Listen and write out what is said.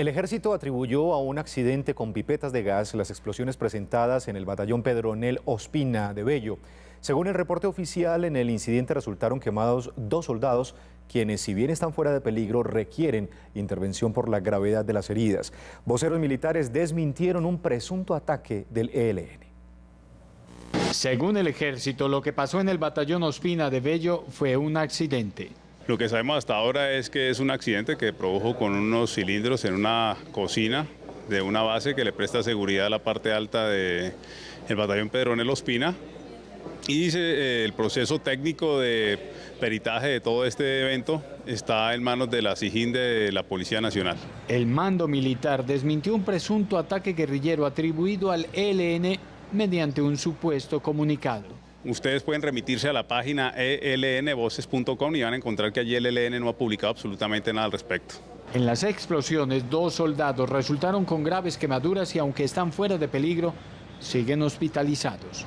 El ejército atribuyó a un accidente con pipetas de gas las explosiones presentadas en el batallón Pedronel Ospina de Bello. Según el reporte oficial, en el incidente resultaron quemados dos soldados quienes, si bien están fuera de peligro, requieren intervención por la gravedad de las heridas. Voceros militares desmintieron un presunto ataque del ELN. Según el ejército, lo que pasó en el batallón Ospina de Bello fue un accidente. Lo que sabemos hasta ahora es que es un accidente que produjo con unos cilindros en una cocina de una base que le presta seguridad a la parte alta del batallón batallón Pedronel Ospina. Y dice eh, el proceso técnico de peritaje de todo este evento está en manos de la SIGIN de la Policía Nacional. El mando militar desmintió un presunto ataque guerrillero atribuido al ELN mediante un supuesto comunicado. Ustedes pueden remitirse a la página elnvoces.com y van a encontrar que allí el ELN no ha publicado absolutamente nada al respecto. En las explosiones, dos soldados resultaron con graves quemaduras y aunque están fuera de peligro, siguen hospitalizados.